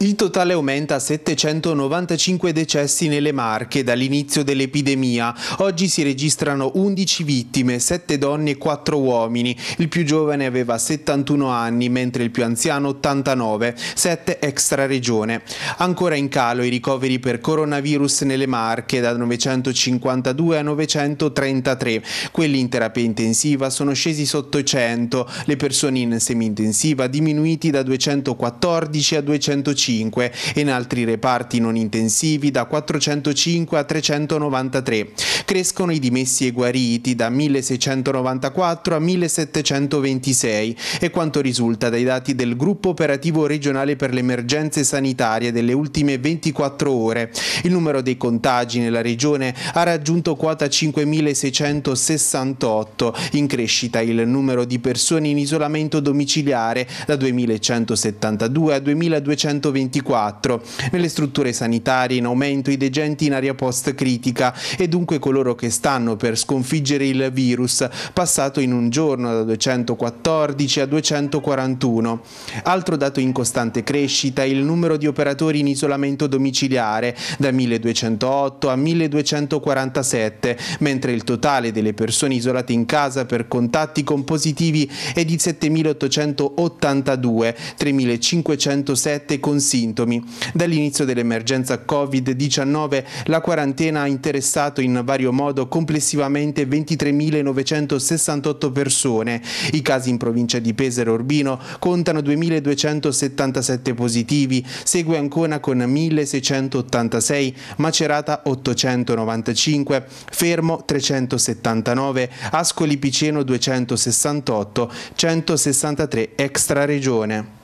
Il totale aumenta a 795 decessi nelle Marche dall'inizio dell'epidemia. Oggi si registrano 11 vittime, 7 donne e 4 uomini. Il più giovane aveva 71 anni, mentre il più anziano 89, 7 extra regione. Ancora in calo i ricoveri per coronavirus nelle Marche da 952 a 933. Quelli in terapia intensiva sono scesi sotto 100, le persone in semi-intensiva diminuiti da 214 a 250. 105 e in altri reparti non intensivi da 405 a 393. Crescono i dimessi e guariti da 1694 a 1726 e quanto risulta dai dati del gruppo operativo regionale per le emergenze sanitarie delle ultime 24 ore. Il numero dei contagi nella regione ha raggiunto quota 5.668, in crescita il numero di persone in isolamento domiciliare da 2.172 a 2.220 2024. Nelle strutture sanitarie in aumento i degenti in aria post-critica e dunque coloro che stanno per sconfiggere il virus, passato in un giorno da 214 a 241. Altro dato in costante crescita è il numero di operatori in isolamento domiciliare, da 1208 a 1247, mentre il totale delle persone isolate in casa per contatti con positivi è di 7882, 3507 considerati sintomi. Dall'inizio dell'emergenza Covid-19 la quarantena ha interessato in vario modo complessivamente 23.968 persone. I casi in provincia di Pesaro Urbino contano 2.277 positivi, segue Ancona con 1.686, Macerata 895, Fermo 379, Ascoli Piceno 268, 163 extra regione.